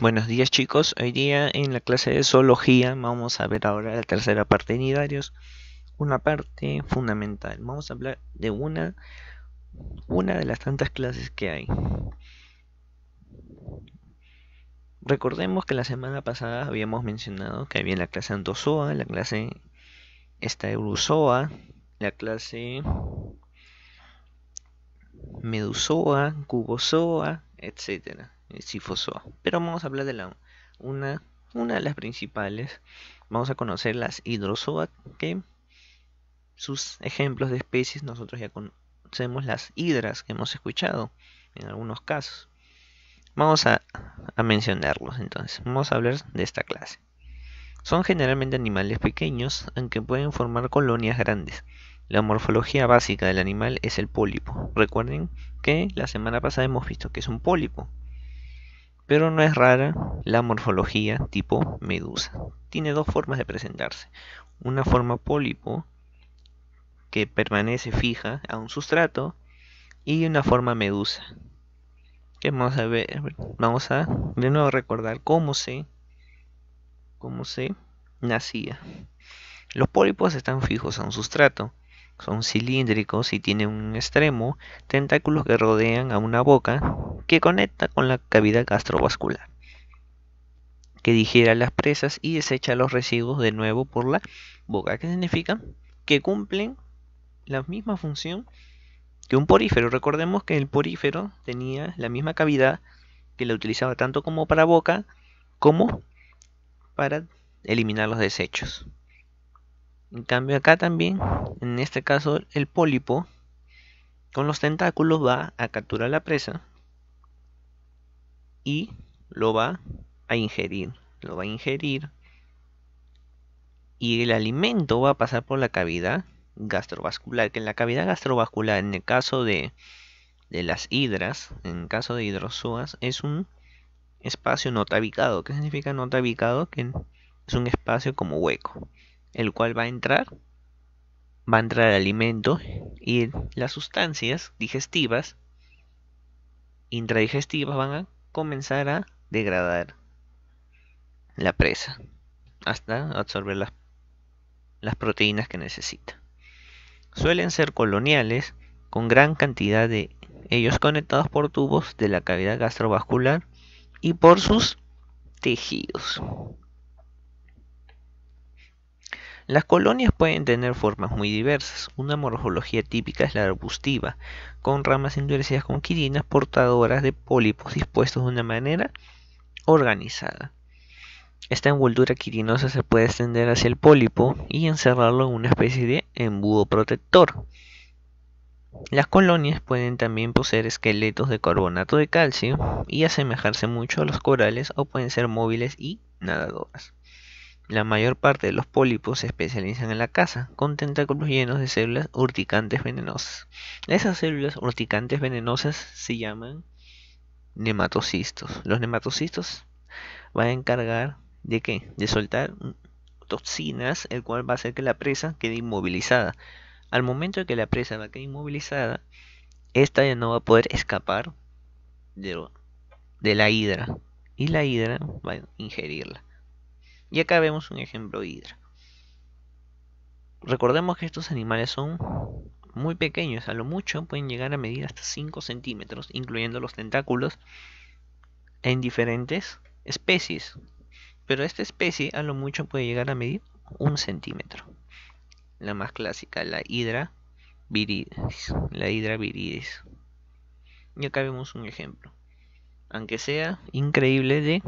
Buenos días chicos, hoy día en la clase de zoología vamos a ver ahora la tercera parte de nidarios, una parte fundamental. Vamos a hablar de una, una de las tantas clases que hay. Recordemos que la semana pasada habíamos mencionado que había la clase antozoa, la clase Staurusoa, la clase medusoa, cubozoa, etcétera. Eh, Pero vamos a hablar de la, una, de las principales. Vamos a conocer las hidrozoa, que sus ejemplos de especies nosotros ya conocemos las hidras que hemos escuchado en algunos casos. Vamos a, a mencionarlos entonces. Vamos a hablar de esta clase. Son generalmente animales pequeños, aunque pueden formar colonias grandes. La morfología básica del animal es el pólipo. Recuerden que la semana pasada hemos visto que es un pólipo. Pero no es rara la morfología tipo medusa. Tiene dos formas de presentarse. Una forma pólipo que permanece fija a un sustrato y una forma medusa. Que vamos a ver, vamos a de nuevo recordar cómo se cómo se nacía. Los pólipos están fijos a un sustrato son cilíndricos y tienen un extremo, tentáculos que rodean a una boca que conecta con la cavidad gastrovascular, que digiera las presas y desecha los residuos de nuevo por la boca. ¿Qué significa? Que cumplen la misma función que un porífero. Recordemos que el porífero tenía la misma cavidad que la utilizaba tanto como para boca como para eliminar los desechos. En cambio acá también, en este caso el pólipo, con los tentáculos va a capturar la presa y lo va a ingerir. Lo va a ingerir y el alimento va a pasar por la cavidad gastrovascular. Que en la cavidad gastrovascular, en el caso de, de las hidras, en el caso de hidrosoas, es un espacio no tabicado. ¿Qué significa no tabicado? Que es un espacio como hueco el cual va a entrar, va a entrar el alimento y las sustancias digestivas, intradigestivas, van a comenzar a degradar la presa hasta absorber las, las proteínas que necesita. Suelen ser coloniales con gran cantidad de ellos conectados por tubos de la cavidad gastrovascular y por sus tejidos. Las colonias pueden tener formas muy diversas. Una morfología típica es la arbustiva, con ramas endurecidas con quirinas portadoras de pólipos dispuestos de una manera organizada. Esta envoltura quirinosa se puede extender hacia el pólipo y encerrarlo en una especie de embudo protector. Las colonias pueden también poseer esqueletos de carbonato de calcio y asemejarse mucho a los corales o pueden ser móviles y nadadoras. La mayor parte de los pólipos se especializan en la caza, con tentáculos llenos de células urticantes venenosas. Esas células urticantes venenosas se llaman nematocistos. Los nematocistos van a encargar de qué? De soltar toxinas, el cual va a hacer que la presa quede inmovilizada. Al momento de que la presa va a quedar inmovilizada, esta ya no va a poder escapar de la hidra y la hidra va a ingerirla. Y acá vemos un ejemplo de hidra. Recordemos que estos animales son muy pequeños, a lo mucho pueden llegar a medir hasta 5 centímetros, incluyendo los tentáculos, en diferentes especies. Pero esta especie a lo mucho puede llegar a medir un centímetro. La más clásica, la hidra viridis. La hidra viridis. Y acá vemos un ejemplo, aunque sea increíble, de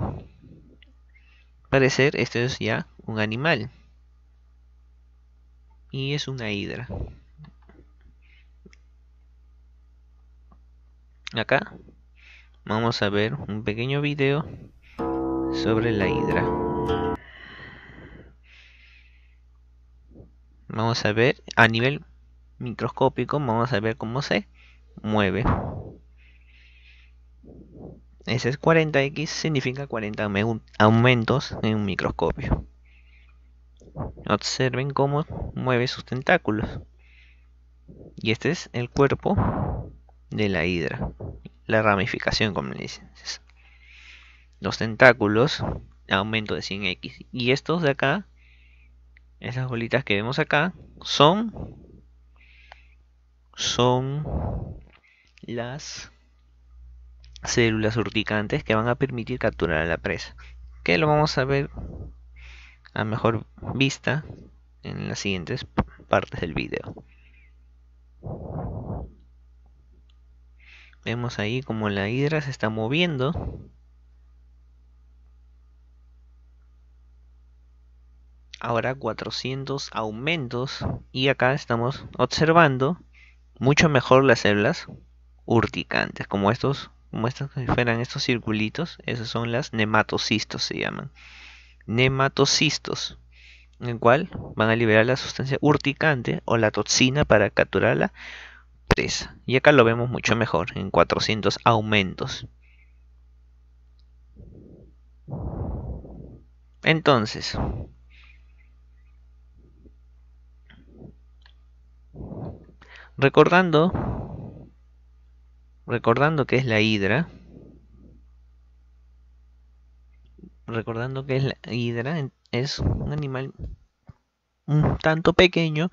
parecer esto es ya un animal. Y es una hidra. Acá vamos a ver un pequeño video sobre la hidra. Vamos a ver a nivel microscópico, vamos a ver cómo se mueve. Ese es 40x significa 40 aumentos en un microscopio. Observen cómo mueve sus tentáculos. Y este es el cuerpo de la hidra. La ramificación, como le dicen. Los tentáculos, aumento de 100x. Y estos de acá, esas bolitas que vemos acá, son, son las células urticantes que van a permitir capturar a la presa. Que lo vamos a ver a mejor vista en las siguientes partes del vídeo Vemos ahí como la hidra se está moviendo. Ahora 400 aumentos y acá estamos observando mucho mejor las células urticantes como estos muestran que si fueran estos circulitos, esas son las nematocistos se llaman. Nematocistos, en el cual van a liberar la sustancia urticante o la toxina para capturar la presa. Y acá lo vemos mucho mejor, en 400 aumentos. Entonces, recordando recordando que es la hidra, recordando que es la hidra, es un animal un tanto pequeño,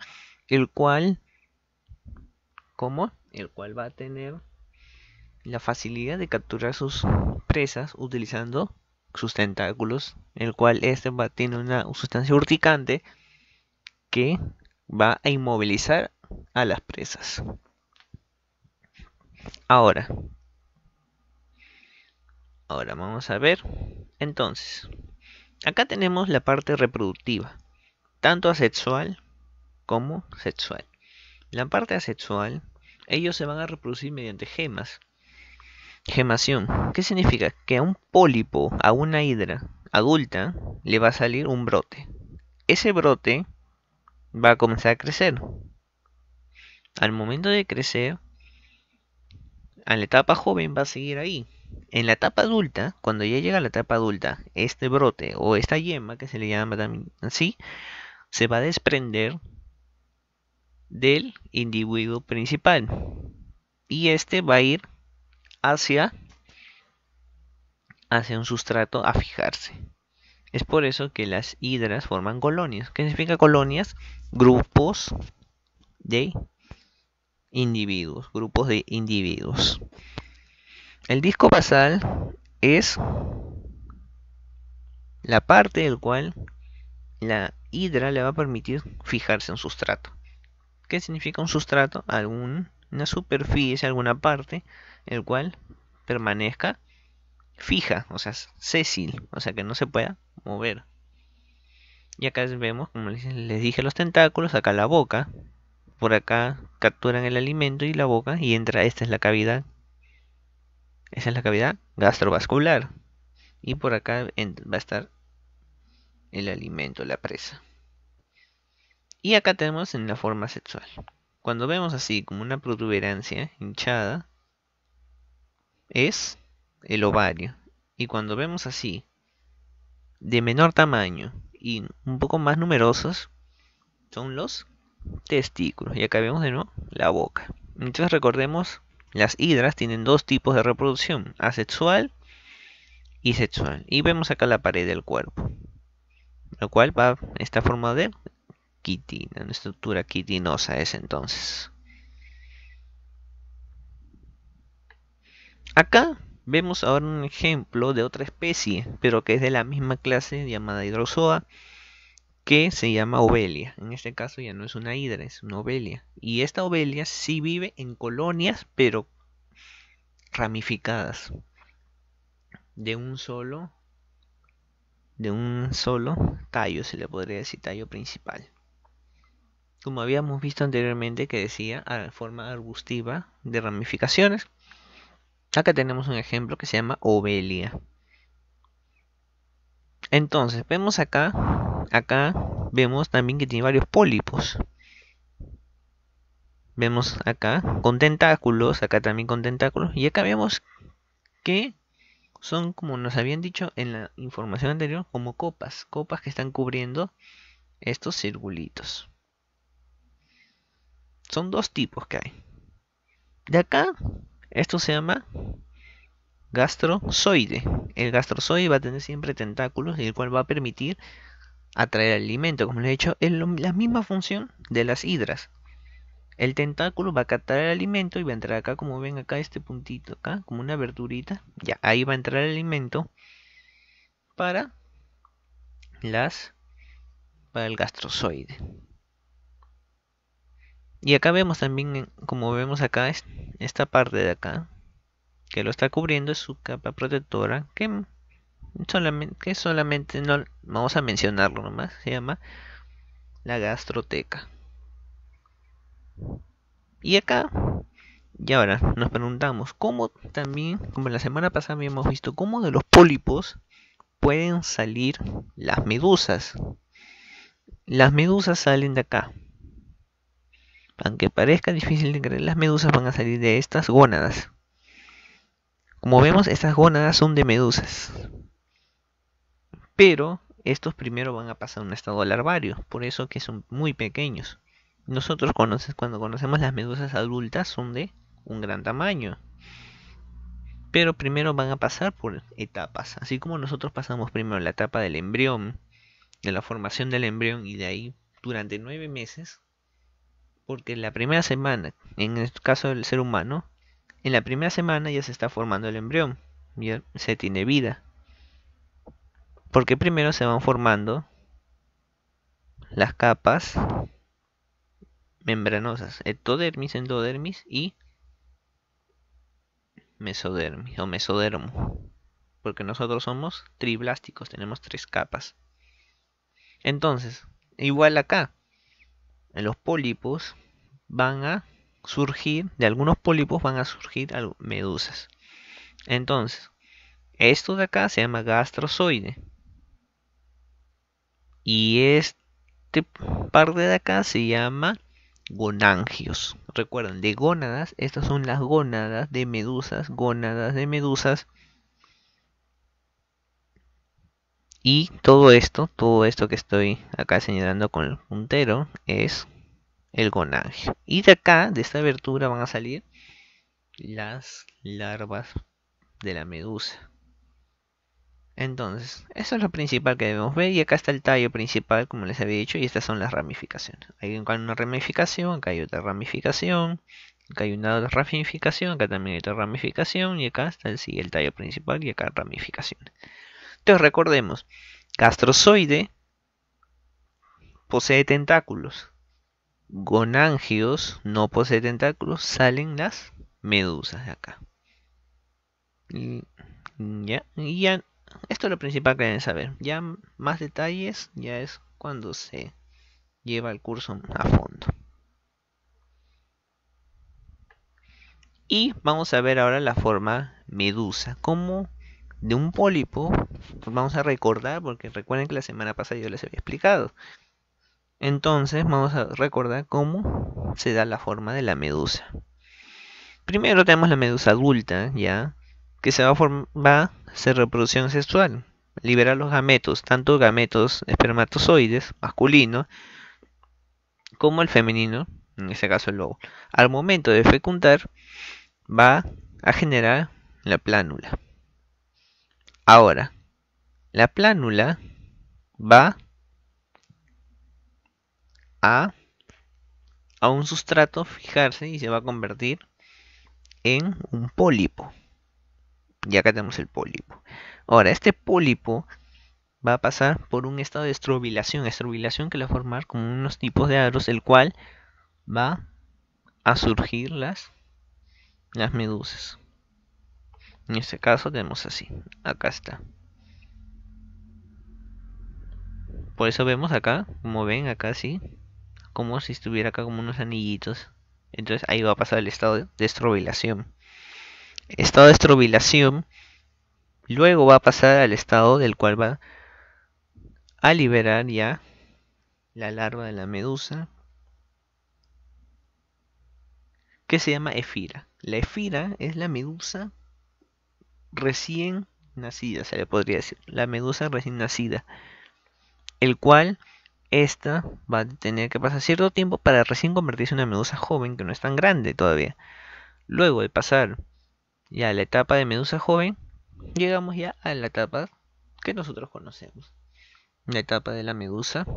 el cual, como El cual va a tener la facilidad de capturar sus presas utilizando sus tentáculos, el cual este va, tiene una sustancia urticante que va a inmovilizar a las presas. Ahora. Ahora vamos a ver. Entonces, acá tenemos la parte reproductiva, tanto asexual como sexual. La parte asexual, ellos se van a reproducir mediante gemas. Gemación. ¿Qué significa? Que a un pólipo, a una hidra adulta, le va a salir un brote. Ese brote va a comenzar a crecer. Al momento de crecer, a la etapa joven va a seguir ahí. En la etapa adulta, cuando ya llega a la etapa adulta, este brote o esta yema, que se le llama también así, se va a desprender del individuo principal. Y este va a ir hacia, hacia un sustrato a fijarse. Es por eso que las hidras forman colonias. ¿Qué significa colonias? Grupos de individuos, grupos de individuos. El disco basal es la parte del cual la hidra le va a permitir fijarse un sustrato. ¿Qué significa un sustrato? Alguna superficie, alguna parte, el cual permanezca fija, o sea, césil, o sea, que no se pueda mover. Y acá vemos, como les dije, los tentáculos, acá la boca, por acá capturan el alimento y la boca y entra, esta es la cavidad. Esa es la cavidad gastrovascular. Y por acá va a estar el alimento, la presa. Y acá tenemos en la forma sexual. Cuando vemos así como una protuberancia hinchada, es el ovario. Y cuando vemos así, de menor tamaño y un poco más numerosos, son los testículos. Y acá vemos de nuevo la boca. Entonces recordemos, las hidras tienen dos tipos de reproducción, asexual y sexual. Y vemos acá la pared del cuerpo, lo cual va, está forma de quitina, una estructura quitinosa es entonces. Acá vemos ahora un ejemplo de otra especie, pero que es de la misma clase llamada hidrozoa, que se llama ovelia. En este caso ya no es una hidra, es una ovelia. Y esta ovelia sí vive en colonias, pero ramificadas. De un solo de un solo tallo, se le podría decir tallo principal. Como habíamos visto anteriormente que decía forma arbustiva de ramificaciones. Acá tenemos un ejemplo que se llama ovelia. Entonces, vemos acá acá vemos también que tiene varios pólipos. Vemos acá con tentáculos, acá también con tentáculos. Y acá vemos que son, como nos habían dicho en la información anterior, como copas. Copas que están cubriendo estos circulitos. Son dos tipos que hay. De acá, esto se llama gastrozoide. El gastrozoide va a tener siempre tentáculos, el cual va a permitir atraer alimento, como les he dicho, es la misma función de las hidras. El tentáculo va a captar el alimento y va a entrar acá, como ven acá, este puntito acá, como una verdurita. Ya, ahí va a entrar el alimento para las para el gastrozoide. Y acá vemos también, como vemos acá, esta parte de acá, que lo está cubriendo es su capa protectora, que solamente, que solamente no vamos a mencionarlo nomás, se llama la gastroteca. Y acá, y ahora nos preguntamos cómo también, como la semana pasada habíamos visto, cómo de los pólipos pueden salir las medusas. Las medusas salen de acá. Aunque parezca difícil de creer, las medusas van a salir de estas gónadas. Como vemos, estas gónadas son de medusas. Pero estos primero van a pasar un estado larvario, por eso que son muy pequeños. Nosotros cuando conocemos las medusas adultas son de un gran tamaño. Pero primero van a pasar por etapas, así como nosotros pasamos primero la etapa del embrión, de la formación del embrión y de ahí durante nueve meses, porque en la primera semana, en el caso del ser humano, en la primera semana ya se está formando el embrión, ya se tiene vida, porque primero se van formando las capas membranosas, ectodermis, endodermis y mesodermis o mesodermo. Porque nosotros somos triblásticos, tenemos tres capas. Entonces, igual acá, en los pólipos van a surgir, de algunos pólipos van a surgir medusas. Entonces, esto de acá se llama gastrozoide. Y este parte de acá se llama gonangios. Recuerden, de gónadas, estas son las gónadas de medusas, gónadas de medusas. Y todo esto, todo esto que estoy acá señalando con el puntero es el gonangio. Y de acá, de esta abertura, van a salir las larvas de la medusa. Entonces, eso es lo principal que debemos ver. Y acá está el tallo principal, como les había dicho. Y estas son las ramificaciones. Hay una ramificación, acá hay otra ramificación. Acá hay una ramificación, acá también hay otra ramificación. Y acá está el, el tallo principal y acá ramificaciones. Entonces recordemos, Gastrozoide posee tentáculos. Gonangios no posee tentáculos, salen las medusas de acá. ya, y ya, esto es lo principal que deben saber. Ya más detalles ya es cuando se lleva el curso a fondo. Y vamos a ver ahora la forma medusa. Como de un pólipo, pues vamos a recordar, porque recuerden que la semana pasada yo les había explicado. Entonces vamos a recordar cómo se da la forma de la medusa. Primero tenemos la medusa adulta, ya que se va a formar reproducción sexual. Libera los gametos, tanto gametos espermatozoides masculino como el femenino, en ese caso el lobo. Al momento de fecundar va a generar la plánula. Ahora, la plánula va a un sustrato fijarse y se va a convertir en un pólipo. Y acá tenemos el pólipo. Ahora, este pólipo va a pasar por un estado de estrobilación. Estrobilación que le va a formar como unos tipos de aros, el cual va a surgir las, las medusas. En este caso tenemos así. Acá está. Por eso vemos acá, como ven acá sí, como si estuviera acá como unos anillitos. Entonces ahí va a pasar el estado de estrobilación estado de estrobilación, luego va a pasar al estado del cual va a liberar ya la larva de la medusa, que se llama efira. La efira es la medusa recién nacida, se le podría decir, la medusa recién nacida, el cual esta va a tener que pasar cierto tiempo para recién convertirse en una medusa joven que no es tan grande todavía. Luego de pasar ya la etapa de medusa joven, llegamos ya a la etapa que nosotros conocemos. La etapa de la medusa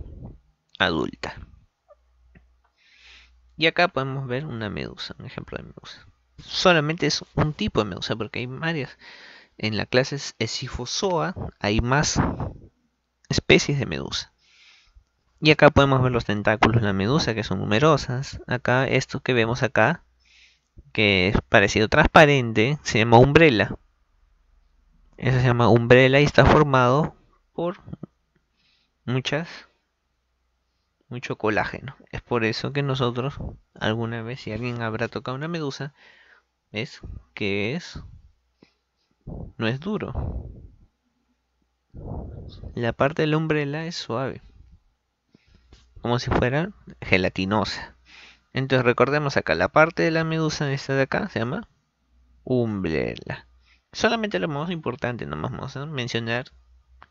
adulta. Y acá podemos ver una medusa, un ejemplo de medusa. Solamente es un tipo de medusa porque hay varias. En la clase Esifozoa hay más especies de medusa. Y acá podemos ver los tentáculos de la medusa que son numerosas. Acá estos que vemos acá que es parecido transparente, se llama umbrella. Eso se llama umbrella y está formado por muchas mucho colágeno. Es por eso que nosotros alguna vez si alguien habrá tocado una medusa es que es no es duro. La parte de la umbrella es suave, como si fuera gelatinosa. Entonces recordemos acá, la parte de la medusa esta de acá se llama umbrela. Solamente lo más importante, nomás vamos a mencionar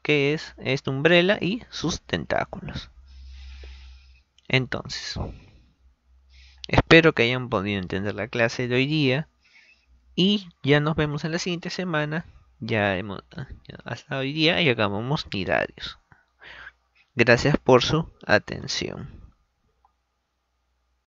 qué es esta umbrela y sus tentáculos. Entonces, espero que hayan podido entender la clase de hoy día y ya nos vemos en la siguiente semana. Ya hemos, hasta hoy día y acabamos tiradios. Gracias por su atención.